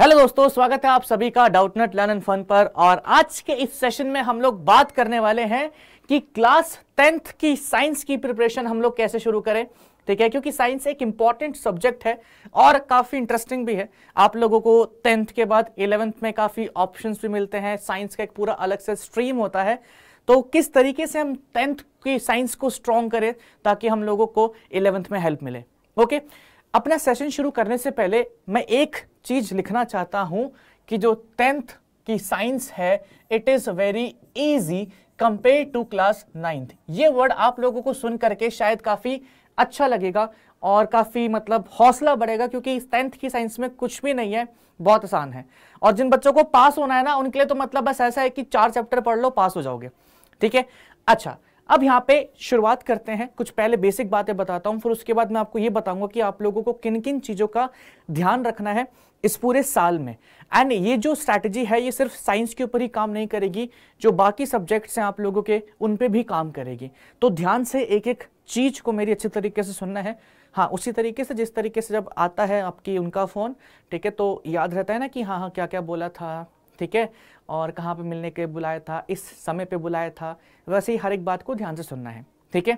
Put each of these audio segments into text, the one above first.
Hello दोस्तों स्वागत है आप सभी का डाउटनेट लर्न एंड फन पर और आज के इस सेशन में हम लोग बात करने वाले हैं कि क्लास टेंथ की साइंस की प्रिपरेशन हम लोग कैसे शुरू करें ठीक है क्योंकि साइंस एक इंपॉर्टेंट सब्जेक्ट है और काफ़ी इंटरेस्टिंग भी है आप लोगों को टेंथ के बाद इलेवेंथ में काफ़ी ऑप्शंस भी मिलते हैं साइंस का एक पूरा अलग से स्ट्रीम होता है तो किस तरीके से हम टेंथ की साइंस को स्ट्रॉन्ग करें ताकि हम लोगों को इलेवेंथ में हेल्प मिले ओके okay? अपना सेशन शुरू करने से पहले मैं एक चीज लिखना चाहता हूं कि जो टेंथ की साइंस है it is very easy compare to class ninth ये वर्ड आप लोगों को सुन करके शायद काफ़ी अच्छा लगेगा और काफ़ी मतलब हौसला बढ़ेगा क्योंकि टेंथ की साइंस में कुछ भी नहीं है बहुत आसान है और जिन बच्चों को पास होना है ना उनके लिए तो मतलब बस ऐसा है कि चार चैप्टर पढ़ लो पास हो जाओगे ठीक है अच्छा अब यहाँ पे शुरुआत करते हैं कुछ पहले बेसिक बातें बताता हूँ फिर उसके बाद मैं आपको ये बताऊंगा कि आप लोगों को किन किन चीज़ों का ध्यान रखना है इस पूरे साल में एंड ये जो स्ट्रैटेजी है ये सिर्फ साइंस के ऊपर ही काम नहीं करेगी जो बाकी सब्जेक्ट्स हैं आप लोगों के उन पर भी काम करेगी तो ध्यान से एक एक चीज़ को मेरी अच्छी तरीके से सुनना है हाँ उसी तरीके से जिस तरीके से जब आता है आपकी उनका फ़ोन ठीक है तो याद रहता है ना कि हाँ हाँ क्या क्या बोला था ठीक है और कहाँ पे मिलने के बुलाया था इस समय पे बुलाया था वैसे ही हर एक बात को ध्यान से सुनना है ठीक है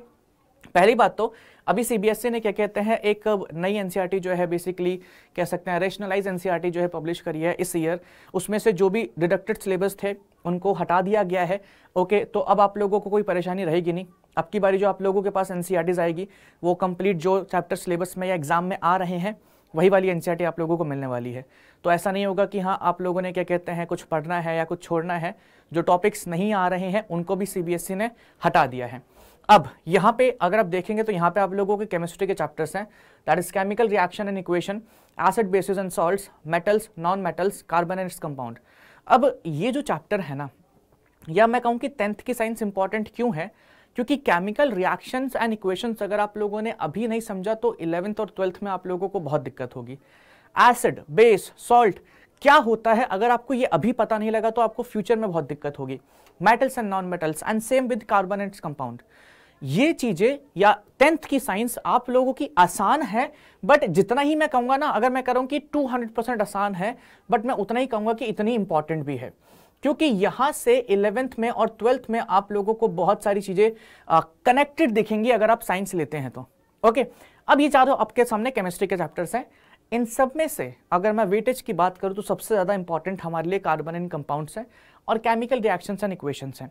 पहली बात तो अभी सीबीएसई e ने क्या कहते हैं एक नई टी e जो है बेसिकली कह सकते हैं रेशनलाइज टी e जो है पब्लिश करी है इस ईयर उसमें से जो भी डिडक्टेड सिलेबस थे उनको हटा दिया गया है ओके तो अब आप लोगों को कोई परेशानी रहेगी नहीं अब की बारी जो आप लोगों के पास एनसीईआरटीज आएगी वो कंप्लीट जो चैप्टर सिलेबस में या एग्जाम में आ रहे हैं वही वाली एन आप लोगों को मिलने वाली है तो ऐसा नहीं होगा कि हाँ आप लोगों ने क्या कहते हैं कुछ पढ़ना है या कुछ छोड़ना है जो टॉपिक्स नहीं आ रहे हैं उनको भी सी e ने हटा दिया है अब यहाँ पे अगर आप देखेंगे तो यहाँ पे आप लोगों के केमिस्ट्री के चैप्टर्स हैं that is chemical reaction and equation acid basis and salt metals non metals carbon and compound अब ये जो चैप्टर है ना या मैं कहूँ कि टेंथ की साइंस इंपॉर्टेंट क्यों है क्योंकि केमिकल रिएक्शंस एंड इक्वेशंस अगर आप लोगों ने अभी नहीं समझा तो इलेवेंथ और ट्वेल्थ में आप लोगों को बहुत दिक्कत होगी एसिड बेस सॉल्ट क्या होता है अगर आपको ये अभी पता नहीं लगा तो आपको फ्यूचर में बहुत दिक्कत होगी metals and non metals and same with carbonate compound ये चीज़ें या टेंथ की साइंस आप लोगों की आसान है बट जितना ही मैं कहूंगा ना अगर मैं करूं कि 200 परसेंट आसान है बट मैं उतना ही कहूंगा कि इतनी इंपॉर्टेंट भी है क्योंकि यहां से इलेवेंथ में और ट्वेल्थ में आप लोगों को बहुत सारी चीजें कनेक्टेड दिखेंगी अगर आप साइंस लेते हैं तो ओके अब ये चारों आपके सामने केमिस्ट्री के चैप्टर्स हैं इन सब में से अगर मैं वेटेज की बात करूँ तो सबसे ज़्यादा इंपॉर्टेंट हमारे लिए कार्बन एंड कंपाउंड्स हैं और केमिकल रिएक्शंस एंड इक्वेशंस हैं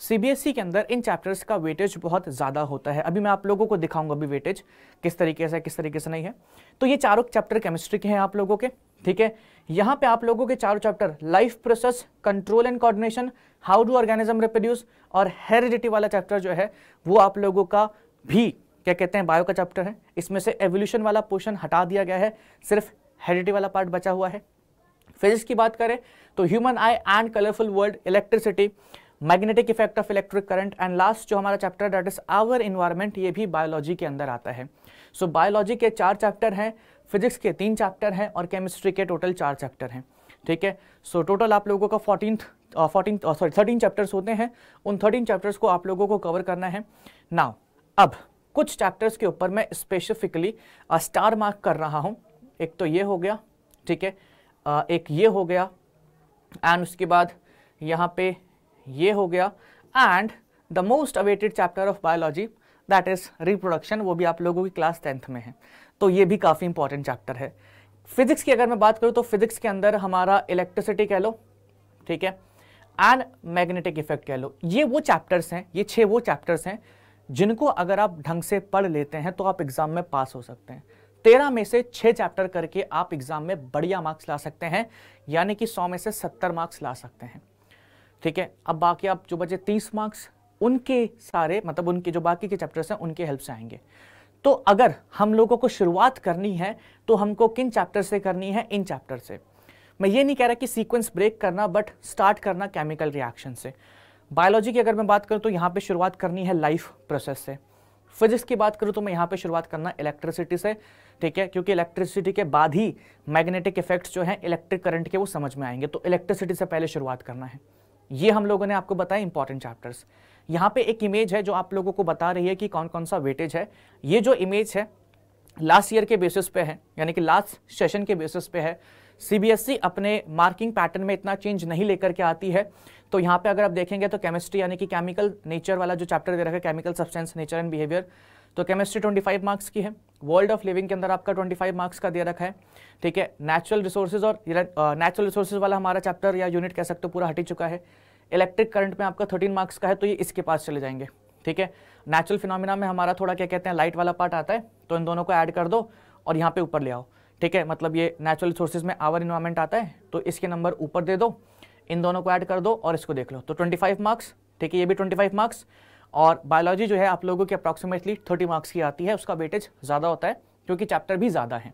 सीबीएसई e के अंदर इन चैप्टर्स का वेटेज बहुत ज़्यादा होता है अभी मैं आप लोगों को दिखाऊंगा अभी वेटेज किस तरीके से किस तरीके से नहीं है तो ये चारों चैप्टर केमिस्ट्री के हैं आप लोगों के ठीक है यहाँ पे आप लोगों के चारों chapter life process control and coordination how do organism reproduce और हेरिडिटी वाला चैप्टर जो है वो आप लोगों का भी क्या कहते हैं बायो का चैप्टर है इसमें से एवोल्यूशन वाला पोर्शन हटा दिया गया है सिर्फ हेरिडिटी वाला पार्ट बचा हुआ है फिजिक्स की बात करें तो human eye and colourful world electricity magnetic effect of electric current and last जो हमारा chapter that is our environment ये भी बायोलॉजी के अंदर आता है सो so, बायोलॉजी के चार चैप्टर हैं फिजिक्स के तीन चैप्टर हैं और केमिस्ट्री के टोटल चार चैप्टर हैं ठीक है सो so, टोटल आप लोगों का fourteen fourteen sorry thirteen chapters होते हैं उन थर्टीन चैप्टर्स को आप लोगों को कवर करना है नाउ अब कुछ चैप्टर्स के ऊपर मैं स्पेसिफिकली स्टार मार्क कर रहा हूँ एक तो ये हो गया ठीक है uh, एक ये हो गया एंड उसके बाद यहाँ पे ये हो गया and the most awaited chapter of biology that is reproduction वो भी आप लोगों की क्लास टेंथ में है तो ये भी काफ़ी इंपॉर्टेंट चैप्टर है फिजिक्स की अगर मैं बात करूँ तो फिजिक्स के अंदर हमारा इलेक्ट्रिसिटी कह लो ठीक है एंड मैग्नेटिक इफेक्ट कह लो ये वो चैप्टर्स हैं ये छः वो चैप्टर्स हैं जिनको अगर आप ढंग से पढ़ लेते हैं तो आप एग्ज़ाम में पास हो सकते हैं तेरह में से छः चैप्टर करके आप एग्ज़ाम में बढ़िया मार्क्स ला सकते हैं यानी कि सौ में से सत्तर मार्क्स ला सकते हैं ठीक है अब बाकी आप जो बचे तीस मार्क्स उनके सारे मतलब उनके जो बाकी के चैप्टर्स हैं उनके हेल्प से आएंगे तो अगर हम लोगों को शुरुआत करनी है तो हमको किन चैप्टर से करनी है इन चैप्टर से मैं ये नहीं कह रहा कि सीक्वेंस ब्रेक करना बट स्टार्ट करना केमिकल रिएक्शन से बायोलॉजी की अगर मैं बात करूँ तो यहाँ पर शुरुआत करनी है लाइफ प्रोसेस से फिजिक्स की बात करूँ तो मैं यहाँ पर शुरुआत करना इलेक्ट्रिसिटी से ठीक है क्योंकि इलेक्ट्रिसिटी के बाद ही मैग्नेटिक इफेक्ट्स जो हैं इलेक्ट्रिक करंट के वो समझ में आएंगे तो इलेक्ट्रिसिटी से पहले शुरुआत करना है ये हम लोगों ने आपको बताया इंपॉर्टेंट चैप्टर्स यहाँ पे एक इमेज है जो आप लोगों को बता रही है कि कौन कौन सा वेटेज है ये जो इमेज है लास्ट ईयर के बेसिस पे है यानी कि लास्ट सेशन के बेसिस पे है सीबीएसई e अपने मार्किंग पैटर्न में इतना चेंज नहीं लेकर के आती है तो यहाँ पे अगर आप देखेंगे तो केमिस्ट्री यानी कि केमिकल नेचर वाला जो चैप्टर दे रखा है chemical substance nature and behaviour तो केमिस्ट्री 25 मार्क्स की है वर्ल्ड ऑफ लिविंग के अंदर आपका 25 मार्क्स का दे रखा है ठीक है नेचुरल रिसोर्सेज और नेचुरल रिसोर्सेज वाला हमारा चैप्टर या यूनिट कह सकते हो पूरा हटी चुका है इलेक्ट्रिक करंट में आपका 13 मार्क्स का है तो ये इसके पास चले जाएंगे ठीक है नेचुरल फिनोमिना में हमारा थोड़ा क्या कहते हैं लाइट वाला पार्ट आता है तो इन दोनों को ऐड कर दो और यहाँ पे ऊपर ले आओ ठीक है मतलब ये नेचुरल रिसोर्सेज में आवर इन्वायरमेंट आता है तो इसके नंबर ऊपर दे दो इन दोनों को ऐड कर दो और इसको देख लो तो फाइव मार्क्स ठीक है ये भी फाइव मार्क्स और बायोलॉजी जो है आप लोगों की अप्रॉक्सीमेटली थर्टी मार्क्स की आती है उसका वेटेज ज़्यादा होता है क्योंकि चैप्टर भी ज़्यादा है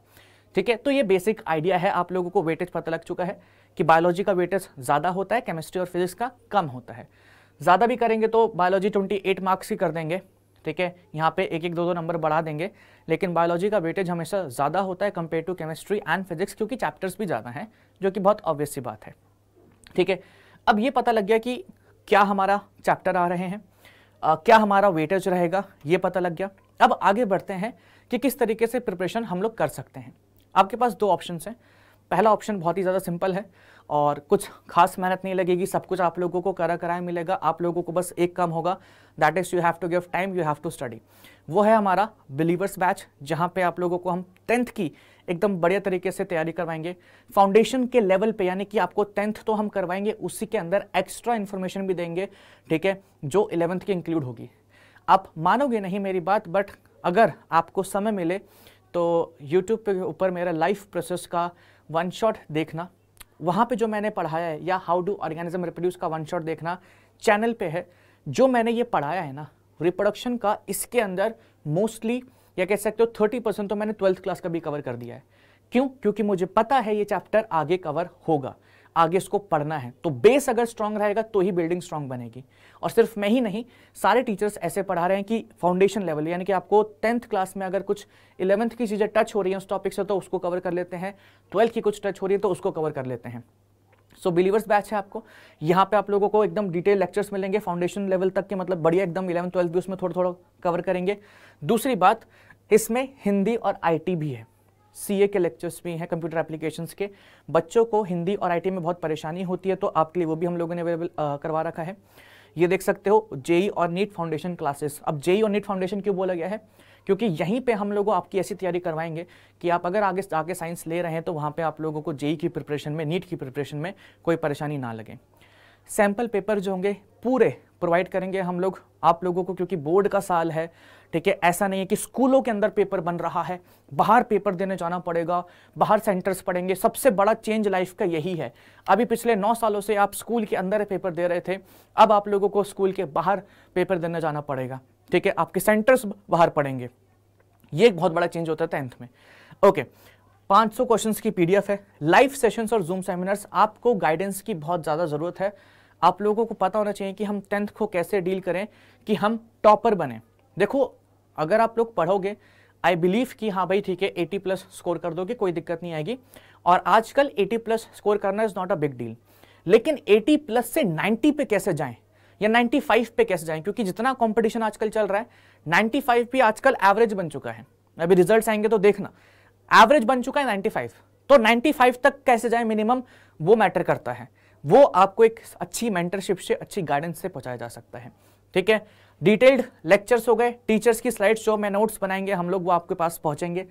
ठीक है तो ये बेसिक आइडिया है आप लोगों को वेटेज पता लग चुका है कि बायोलॉजी का वेटेज ज़्यादा होता है केमिस्ट्री और फिजिक्स का कम होता है ज़्यादा भी करेंगे तो बायोलॉजी ट्वेंटी एट मार्क्स ही कर देंगे ठीक है यहाँ पे एक एक दो दो नंबर बढ़ा देंगे लेकिन बायोलॉजी का वेटेज हमेशा ज़्यादा होता है compare to chemistry and physics क्योंकि चैप्टर्स भी ज़्यादा हैं जो कि बहुत ऑब्वियस सी बात है ठीक है अब ये पता लग गया कि क्या हमारा चैप्टर आ रहे हैं आ, क्या हमारा वेटेज रहेगा ये पता लग गया अब आगे बढ़ते हैं कि किस तरीके से प्रिपरेशन हम लोग कर सकते हैं आपके पास दो ऑप्शन हैं पहला ऑप्शन बहुत ही ज़्यादा सिंपल है और कुछ खास मेहनत नहीं लगेगी सब कुछ आप लोगों को करा कराया मिलेगा आप लोगों को बस एक काम होगा that is you have to give time you have to study वो है हमारा बिलीवर्स बैच जहाँ पे आप लोगों को हम टेंथ की एकदम बढ़िया तरीके से तैयारी करवाएंगे फाउंडेशन के लेवल पे यानी कि आपको टेंथ तो हम करवाएंगे उसी के अंदर एक्स्ट्रा इन्फॉर्मेशन भी देंगे ठीक है जो इलेवेंथ की इंक्लूड होगी आप मानोगे नहीं मेरी बात बट अगर आपको समय मिले तो यूट्यूब के ऊपर मेरा लाइफ प्रोसेस का वन शॉट देखना वहाँ पे जो मैंने पढ़ाया है या हाउ डू ऑर्गेनिज्म रिप्रोड्यूस का वन शॉट देखना चैनल पे है जो मैंने ये पढ़ाया है ना रिप्रोडक्शन का इसके अंदर मोस्टली या कह सकते हो थर्टी परसेंट तो मैंने ट्वेल्थ क्लास का भी कवर कर दिया है क्यों क्योंकि मुझे पता है ये चैप्टर आगे कवर होगा आगे इसको पढ़ना है तो बेस अगर स्ट्रांग रहेगा तो ही बिल्डिंग स्ट्रांग बनेगी और सिर्फ मैं ही नहीं सारे टीचर्स ऐसे पढ़ा रहे हैं कि फाउंडेशन लेवल यानी कि आपको टेंथ क्लास में अगर कुछ इलेवंथ की चीज़ें टच हो रही हैं उस टॉपिक से तो उसको कवर कर लेते हैं ट्वेल्थ की कुछ टच हो रही है तो उसको कवर कर लेते हैं सो बिलीवर्स बैच है आपको यहाँ पे आप लोगों को एकदम डिटेल लेक्चर्स मिलेंगे फाउंडेशन लेवल तक के मतलब बढ़िया एकदम इलेवन ट्वेल्थ भी उसमें थोड़ा थोड़ा कवर करेंगे दूसरी बात इसमें हिंदी और आईटी भी है सी के लेक्चर्स भी हैं कंप्यूटर एप्लीकेशंस के बच्चों को हिंदी और आईटी में बहुत परेशानी होती है तो आपके लिए वो भी हम लोगों ने अवेलेबल करवा रखा है ये देख सकते हो जेई e और नीट फाउंडेशन क्लासेस अब जेई e और नीट फाउंडेशन क्यों बोला गया है क्योंकि यहीं पे हम लोगों आपकी ऐसी तैयारी करवाएंगे कि आप अगर आगे आगे साइंस ले रहे हैं तो वहाँ पे आप लोगों को जेई e की प्रिपरेशन में नीट की प्रिपरेशन में कोई परेशानी ना लगे सैम्पल पेपर जो होंगे पूरे प्रोवाइड करेंगे हम लोग आप लोगों को क्योंकि बोर्ड का साल है ठीक है ऐसा नहीं है कि स्कूलों के अंदर पेपर बन रहा है बाहर पेपर देने जाना पड़ेगा बाहर सेंटर्स पढ़ेंगे सबसे बड़ा चेंज लाइफ का यही है अभी पिछले नौ सालों से आप स्कूल के अंदर पेपर दे रहे थे अब आप लोगों को स्कूल के बाहर पेपर देने जाना पड़ेगा ठीक है आपके सेंटर्स बाहर पढ़ेंगे ये एक बहुत बड़ा चेंज होता है टेंथ में ओके 500 क्वेश्चंस की पीडीएफ है लाइव सेशंस और जूम सेमिनार्स आपको गाइडेंस की बहुत ज़्यादा ज़रूरत है आप लोगों को पता होना चाहिए कि हम टेंथ को कैसे डील करें कि हम टॉपर बने देखो अगर आप लोग पढ़ोगे आई बिलीव कि हाँ भाई ठीक है 80 प्लस स्कोर कर दोगे कोई दिक्कत नहीं आएगी और आजकल 80 प्लस स्कोर करना is not a big deal लेकिन 80 प्लस से 90 पे कैसे जाएं या 95 पे कैसे जाएं क्योंकि जितना कंपटीशन आजकल चल रहा है 95 भी आजकल एवरेज बन चुका है अभी रिजल्ट्स आएंगे तो देखना एवरेज बन चुका है 95 तो 95 तक कैसे जाए मिनिमम वो मैटर करता है वो आपको एक अच्छी मेंटरशिप से अच्छी गाइडेंस से पहुंचाया जा सकता है ठीक है डिटेल्ड लेक्चर्स हो गए टीचर्स की स्लाइड्स जो में नोट्स बनाएंगे हम लोग वो आपके पास पहुंचेंगे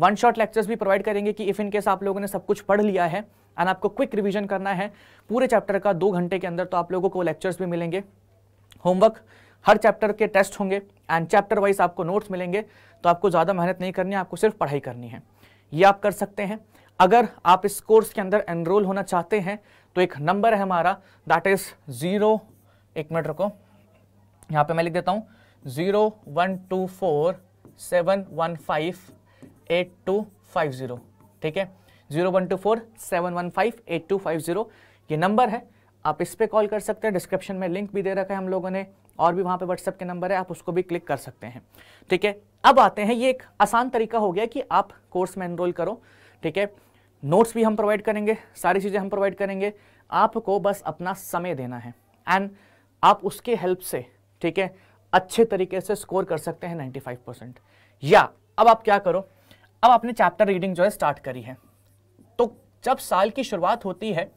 वन शॉट लेक्चर्स भी प्रोवाइड करेंगे कि इफ इन केस आप लोगों ने सब कुछ पढ़ लिया है एंड आपको क्विक रिवीजन करना है पूरे चैप्टर का दो घंटे के अंदर तो आप लोगों को लेक्चर्स भी मिलेंगे होमवर्क हर चैप्टर के टेस्ट होंगे एंड चैप्टर वाइज आपको नोट्स मिलेंगे तो आपको ज़्यादा मेहनत नहीं करनी है आपको सिर्फ पढ़ाई करनी है ये आप कर सकते हैं अगर आप इस कोर्स के अंदर एनरोल होना चाहते हैं तो एक नंबर है हमारा दैट इज़ ज़ीरो एक मिनट रखो यहाँ पे मैं लिख देता हूँ zero one two four seven one five eight two five zero ठीक है zero one two four seven one five eight two five zero ये नंबर है आप इस पर कॉल कर सकते हैं डिस्क्रिप्शन में लिंक भी दे रखा है हम लोगों ने और भी वहाँ पे व्हाट्सएप के नंबर है आप उसको भी क्लिक कर सकते हैं ठीक है अब आते हैं ये एक आसान तरीका हो गया कि आप कोर्स में एनरोल करो ठीक है नोट्स भी हम प्रोवाइड करेंगे सारी चीज़ें हम प्रोवाइड करेंगे आपको बस अपना समय देना है एंड आप उसके हेल्प से ठीक है अच्छे तरीके से स्कोर कर सकते हैं 95 परसेंट या अब आप क्या करो अब आपने चैप्टर रीडिंग जो है स्टार्ट करी है तो जब साल की शुरुआत होती है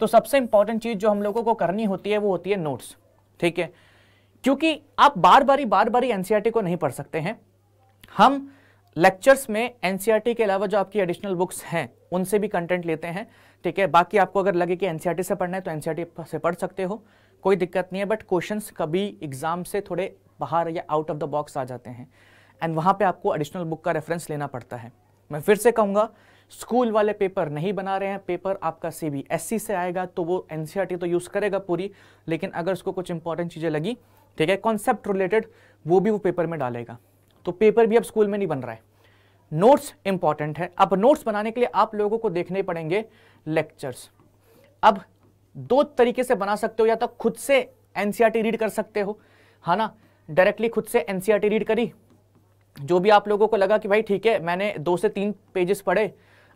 तो सबसे इंपॉर्टेंट चीज़ जो हम लोगों को करनी होती है वो होती है नोट्स ठीक है क्योंकि आप बार बारी बार बारी एनसीआरटी e को नहीं पढ़ सकते हैं हम लेक्चर्स में एनसीआरटी e के अलावा जो आपकी एडिशनल बुक्स हैं उनसे भी कंटेंट लेते हैं ठीक है बाकी आपको अगर लगे कि एनसीआरटी e से पढ़ना है तो एनसीआरटी से पढ़ सकते हो कोई दिक्कत नहीं है बट क्वेश्चन कभी एग्जाम से थोड़े बाहर या आउट ऑफ द बॉक्स आ जाते हैं एंड वहाँ पे आपको एडिशनल बुक का रेफरेंस लेना पड़ता है मैं फिर से कहूँगा स्कूल वाले पेपर नहीं बना रहे हैं पेपर आपका सी बी एस सी से आएगा तो वो एन e तो यूज़ करेगा पूरी लेकिन अगर उसको कुछ इंपॉर्टेंट चीज़ें लगी ठीक है कॉन्सेप्ट रिलेटेड वो भी वो पेपर में डालेगा तो पेपर भी अब स्कूल में नहीं बन रहा है नोट्स इंपॉर्टेंट है अब नोट्स बनाने के लिए आप लोगों को देखने पड़ेंगे लेक्चर्स अब दो तरीके से बना सकते हो या तो खुद से एनसीआरटी रीड e कर सकते हो है हाँ ना डायरेक्टली खुद से एनसीआरटी रीड e करी जो भी आप लोगों को लगा कि भाई ठीक है मैंने दो से तीन पेजेस पढ़े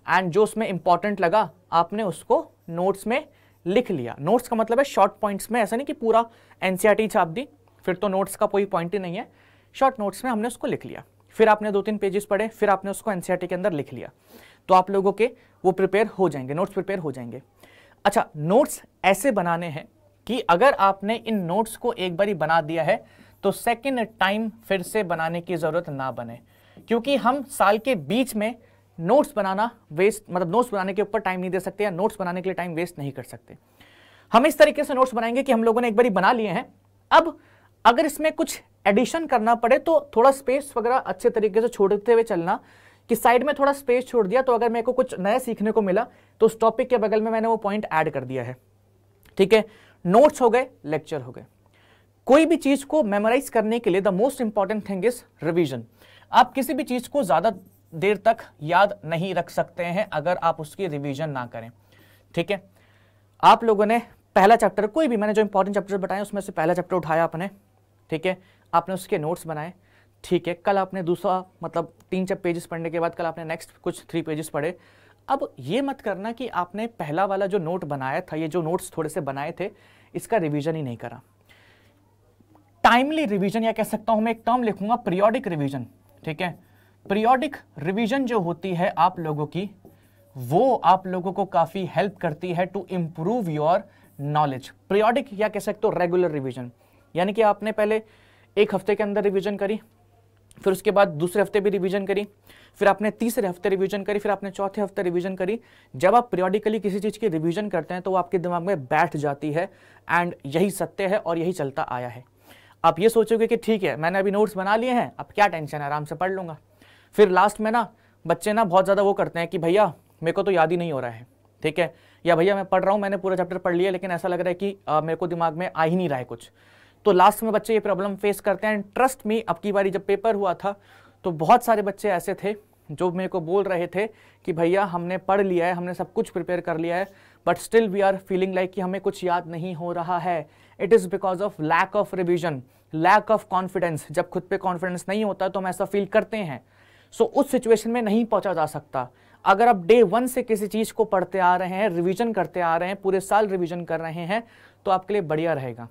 एंड जो उसमें इंपॉर्टेंट लगा आपने उसको नोट्स में लिख लिया नोट्स का मतलब है शॉर्ट पॉइंट्स में ऐसा नहीं कि पूरा एनसीआरटी e छाप दी फिर तो नोट्स का कोई पॉइंट ही नहीं है शॉर्ट नोट्स में हमने उसको लिख लिया फिर आपने दो तीन पेजेस पढ़े फिर आपने उसको एनसीआरटी के अंदर लिख लिया तो आप लोगों के वो प्रिपेयर हो जाएंगे नोट्स प्रिपेयर हो जाएंगे अच्छा नोट्स ऐसे बनाने हैं कि अगर आपने इन नोट्स को एक बारी बना दिया है तो सेकेंड टाइम फिर से बनाने की ज़रूरत ना बने क्योंकि हम साल के बीच में नोट्स बनाना वेस्ट मतलब नोट्स बनाने के ऊपर टाइम नहीं दे सकते या नोट्स बनाने के लिए टाइम वेस्ट नहीं कर सकते हम इस तरीके से नोट्स बनाएंगे कि हम लोगों ने एक बारी बना लिए हैं अब अगर इसमें कुछ एडिशन करना पड़े तो थोड़ा स्पेस वगैरह अच्छे तरीके से छोड़ते हुए चलना कि साइड में थोड़ा स्पेस छोड़ दिया तो अगर मेरे को कुछ नया सीखने को मिला तो उस टॉपिक के बगल में मैंने वो पॉइंट ऐड कर दिया है ठीक है नोट्स हो गए लेक्चर हो गए कोई भी चीज को मेमोराइज करने के लिए the most important thing is revision आप किसी भी चीज को ज्यादा देर तक याद नहीं रख सकते हैं अगर आप उसकी रिवीजन ना करें ठीक है आप लोगों ने पहला चैप्टर कोई भी मैंने जो इंपॉर्टेंट चैप्टर बताया उसमें से पहला चैप्टर उठाया आपने ठीक है आपने उसके नोट्स बनाए ठीक है कल आपने दूसरा मतलब तीन चार पेजेस पढ़ने के बाद कल आपने नेक्स्ट कुछ थ्री पेजेस पढ़े अब ये मत करना कि आपने पहला वाला जो नोट बनाया था ये जो नोट्स थोड़े से बनाए थे इसका रिवीजन ही नहीं करा टाइमली रिवीजन या कह सकता हूं मैं एक टर्म लिखूंगा प्रियोडिक रिवीजन ठीक है प्रियोडिक रिवीजन जो होती है आप लोगों की वो आप लोगों को काफ़ी हेल्प करती है to improve your knowledge periodic या कह सकते हो रेगुलर रिविजन यानी कि आपने पहले एक हफ्ते के अंदर रिविजन करी फिर उसके बाद दूसरे हफ्ते भी रिविजन करी फिर आपने तीसरे हफ्ते रिवीजन करी फिर आपने चौथे हफ्ते रिवीजन करी जब आप पीरियोडिकली किसी चीज़ की रिवीजन करते हैं तो वो आपके दिमाग में बैठ जाती है एंड यही सत्य है और यही चलता आया है आप ये सोचोगे कि ठीक है मैंने अभी नोट्स बना लिए हैं अब क्या टेंशन है आराम से पढ़ लूँगा फिर लास्ट में ना बच्चे ना बहुत ज़्यादा वो करते हैं कि भैया मेरे को तो याद ही नहीं हो रहा है ठीक है या भैया मैं पढ़ रहा हूँ मैंने पूरा चैप्टर पढ़ लिया लेकिन ऐसा लग रहा है कि मेरे को दिमाग में आ ही नहीं रहा है कुछ तो लास्ट में बच्चे ये प्रॉब्लम फेस करते हैं एंड ट्रस्ट मी अब की बारी जब पेपर हुआ था तो बहुत सारे बच्चे ऐसे थे जो मेरे को बोल रहे थे कि भैया हमने पढ़ लिया है हमने सब कुछ प्रिपेयर कर लिया है but still we are feeling like कि हमें कुछ याद नहीं हो रहा है it is because of lack of revision lack of confidence जब खुद पे कॉन्फिडेंस नहीं होता तो हम ऐसा फील करते हैं सो so, उस सिचुएशन में नहीं पहुंचा जा सकता अगर आप डे वन से किसी चीज़ को पढ़ते आ रहे हैं रिविजन करते आ रहे हैं पूरे साल रिविजन कर रहे हैं तो आपके लिए बढ़िया रहेगा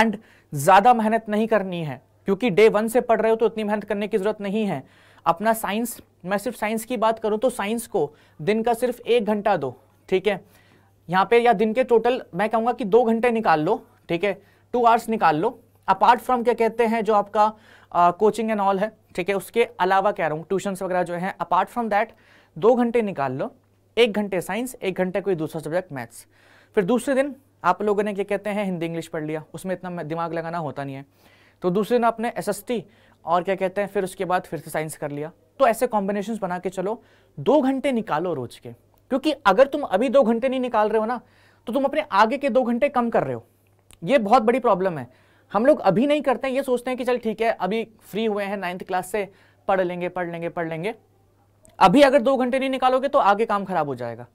एंड ज़्यादा मेहनत नहीं करनी है क्योंकि डे वन से पढ़ रहे हो तो इतनी मेहनत करने की जरूरत नहीं है अपना साइंस मैं सिर्फ साइंस की बात करूं तो साइंस को दिन का सिर्फ एक घंटा दो ठीक है यहाँ पे या दिन के टोटल मैं कहूँगा कि दो घंटे निकाल लो ठीक है टू आवर्स निकाल लो अपार्ट फ्रॉम क्या कहते हैं जो आपका कोचिंग एंड ऑल है ठीक है उसके अलावा कह रहा हूँ ट्यूशंस वगैरह जो है अपार्ट फ्रॉम दैट दो घंटे निकाल लो एक घंटे साइंस एक घंटे कोई दूसरा सब्जेक्ट मैथ्स फिर दूसरे दिन आप लोगों ने क्या कहते हैं हिंदी इंग्लिश पढ़ लिया उसमें इतना दिमाग लगाना होता नहीं है तो दूसरे दिन आपने एस और क्या कहते हैं फिर उसके बाद फिर से साइंस कर लिया तो ऐसे कॉम्बिनेशन बना के चलो दो घंटे निकालो रोज के क्योंकि अगर तुम अभी दो घंटे नहीं निकाल रहे हो ना तो तुम अपने आगे के दो घंटे कम कर रहे हो ये बहुत बड़ी प्रॉब्लम है हम लोग अभी नहीं करते हैं ये सोचते हैं कि चल ठीक है अभी फ्री हुए हैं नाइन्थ क्लास से पढ़ लेंगे पढ़ लेंगे पढ़ लेंगे अभी अगर दो घंटे नहीं निकालोगे तो आगे काम खराब हो जाएगा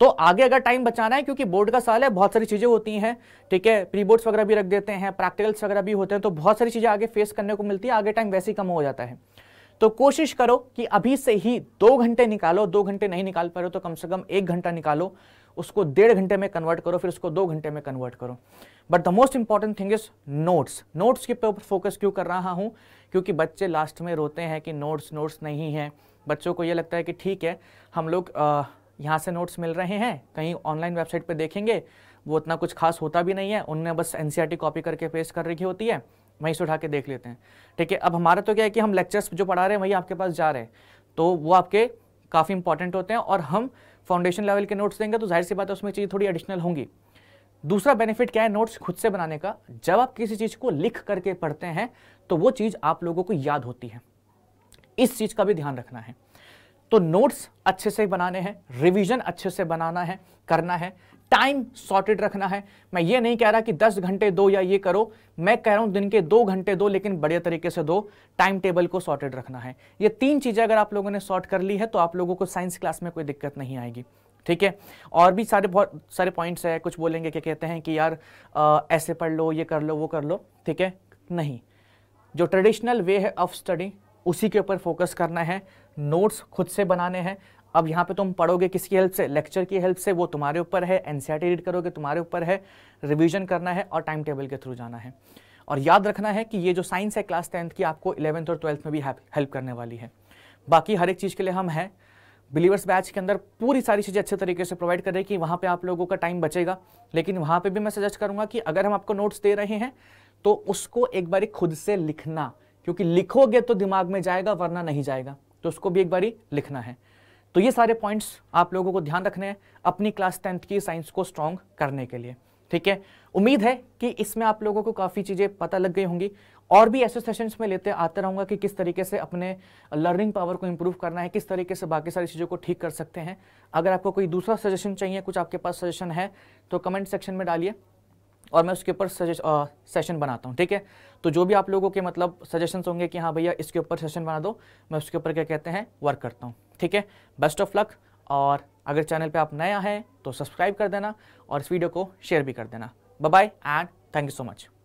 तो आगे अगर टाइम बचाना है क्योंकि बोर्ड का साल है बहुत सारी चीज़ें होती हैं ठीक है प्री बोर्ड्स वगैरह भी रख देते हैं प्रैक्टिकल्स वगैरह भी होते हैं तो बहुत सारी चीज़ें आगे फेस करने को मिलती है आगे टाइम वैसे ही कम हो जाता है तो कोशिश करो कि अभी से ही दो घंटे निकालो दो घंटे नहीं निकाल पा रहे हो तो कम से कम एक घंटा निकालो उसको डेढ़ घंटे में कन्वर्ट करो फिर उसको दो घंटे में कन्वर्ट करो but the most important thing is notes notes के ऊपर फोकस क्यों कर रहा हूँ क्योंकि बच्चे लास्ट में रोते हैं कि नोट्स नोट्स नहीं है बच्चों को ये लगता है कि ठीक है हम लोग यहाँ से नोट्स मिल रहे हैं कहीं ऑनलाइन वेबसाइट पर देखेंगे वो उतना कुछ खास होता भी नहीं है उनने बस एन कॉपी e करके पेस्ट कर रखी होती है वहीं से उठा के देख लेते हैं ठीक है अब हमारा तो क्या है कि हम लेक्चर्स जो पढ़ा रहे हैं वही आपके पास जा रहे हैं तो वो आपके काफ़ी इंपॉर्टेंट होते हैं और हम फाउंडेशन लेवल के नोट्स देंगे तो जाहिर सी बात है उसमें चीज़ थोड़ी एडिशनल होंगी दूसरा बेनिफिट क्या है नोट्स खुद से बनाने का जब आप किसी चीज़ को लिख करके पढ़ते हैं तो वो चीज़ आप लोगों को याद होती है इस चीज़ का भी ध्यान रखना है तो नोट्स अच्छे से बनाने हैं रिवीजन अच्छे से बनाना है करना है टाइम सॉर्टेड रखना है मैं ये नहीं कह रहा कि 10 घंटे दो या ये करो मैं कह रहा हूँ दिन के दो घंटे दो लेकिन बढ़िया तरीके से दो टाइम टेबल को सॉर्टेड रखना है ये तीन चीज़ें अगर आप लोगों ने सॉर्ट कर ली है तो आप लोगों को साइंस क्लास में कोई दिक्कत नहीं आएगी ठीक है और भी सारे बहुत सारे पॉइंट्स है कुछ बोलेंगे क्या कहते हैं कि यार आ, ऐसे पढ़ लो ये कर लो वो कर लो ठीक है नहीं जो ट्रेडिशनल वे है ऑफ स्टडी उसी के ऊपर फोकस करना है नोट्स खुद से बनाने हैं अब यहाँ पे तुम पढ़ोगे किसकी हेल्प से लेक्चर की हेल्प से वो तुम्हारे ऊपर है एन रीड करोगे तुम्हारे ऊपर है रिविजन करना है और टाइम टेबल के थ्रू जाना है और याद रखना है कि ये जो साइंस है क्लास टेंथ की आपको इलेवंथ और ट्वेल्थ में भी हेल्प करने वाली है बाकी हर एक चीज़ के लिए हम हैं बिलीवर्स बैच के अंदर पूरी सारी चीज़ें अच्छे तरीके से प्रोवाइड कर रहे हैं कि वहाँ पे आप लोगों का टाइम बचेगा लेकिन वहाँ पे भी मैं सजेस्ट करूँगा कि अगर हम आपको नोट्स दे रहे हैं तो उसको एक बार खुद से लिखना क्योंकि लिखोगे तो दिमाग में जाएगा वरना नहीं जाएगा तो उसको भी एक बारी लिखना है तो ये सारे पॉइंट्स आप लोगों को ध्यान रखने हैं अपनी क्लास टेंथ की साइंस को स्ट्रॉन्ग करने के लिए ठीक है उम्मीद है कि इसमें आप लोगों को काफ़ी चीज़ें पता लग गई होंगी और भी ऐसे सेशंस में लेते आते रहूँगा कि किस तरीके से अपने लर्निंग पावर को इम्प्रूव करना है किस तरीके से बाकी सारी चीज़ों को ठीक कर सकते हैं अगर आपको कोई दूसरा सजेशन चाहिए कुछ आपके पास सजेशन है तो कमेंट सेक्शन में डालिए और मैं उसके ऊपर सेशन बनाता हूँ ठीक है तो जो भी आप लोगों के मतलब सजेशन होंगे कि हाँ भैया इसके ऊपर सेशन बना दो मैं उसके ऊपर क्या कहते हैं वर्क करता हूँ ठीक है बेस्ट ऑफ लक और अगर चैनल पे आप नया हैं तो सब्सक्राइब कर देना और इस वीडियो को शेयर भी कर देना bye and thank you so much